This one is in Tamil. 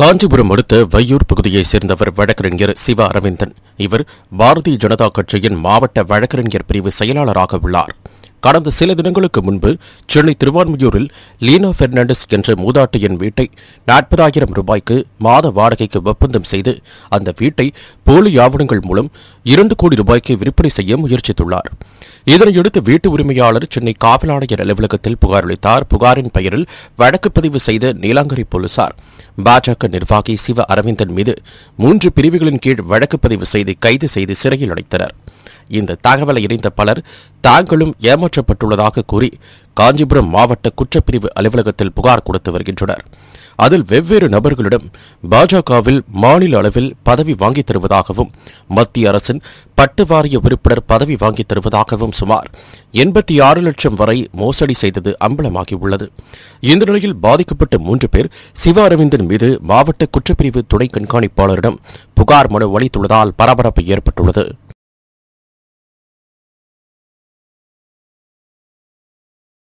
காஞ்சிபுரம் அடுத்த வையூர் பகுதியைச் சேர்ந்தவர் வழக்கறிஞர் சிவ அரவிந்தன் இவர் பாரதிய ஜனதா கட்சியின் மாவட்ட வழக்கறிஞர் பிரிவு செயலாளராக உள்ளார் கடந்த சில தினங்களுக்கு முன்பு சென்னை திருவான்மியூரில் லீனா பெர்னாண்டஸ் என்ற மூதாட்டியின் வீட்டை நாற்பதாயிரம் ரூபாய்க்கு மாத வாடகைக்கு ஒப்பந்தம் செய்து அந்த வீட்டை போலி ஆவணங்கள் மூலம் இரண்டு கோடி ரூபாய்க்கு விற்பனை செய்ய முயற்சித்துள்ளார் இதனையடுத்து வீட்டு உரிமையாளர் சென்னை காவல் ஆணையர் அலுவலகத்தில் புகார் அளித்தார் புகாரின் பெயரில் வழக்கு பதிவு செய்த நீலாங்கரை போலீசார் பாஜக நிர்வாகி சிவ அரவிந்தன் மீது மூன்று பிரிவுகளின் கீழ் வழக்கு பதிவு செய்து கைது செய்து சிறையில் அடைத்தனர் இந்த தகவலை இணைந்த பலர் தாங்களும் ஏமாற்றப்பட்டுள்ளதாக கூறி காஞ்சிபுரம் மாவட்ட குற்றப்பிரிவு அலுவலகத்தில் புகார் கொடுத்து வருகின்றனர் அதில் வெவ்வேறு நபர்களிடம் பாஜகவில் மாநில அளவில் பதவி வாங்கித் தருவதாகவும் மத்திய அரசின் பட்டு வாரிய உறுப்பினர் பதவி வாங்கித் தருவதாகவும் சுமார் எண்பத்தி ஆறு லட்சம் வரை மோசடி செய்தது அம்பலமாகியுள்ளது இந்த நிலையில் பாதிக்கப்பட்ட மூன்று பேர் சிவ அரவிந்தன் மீது மாவட்ட குற்றப்பிரிவு துணை கண்காணிப்பாளரிடம் புகார் மனு அளித்துள்ளதால் பரபரப்பு ஏற்பட்டுள்ளது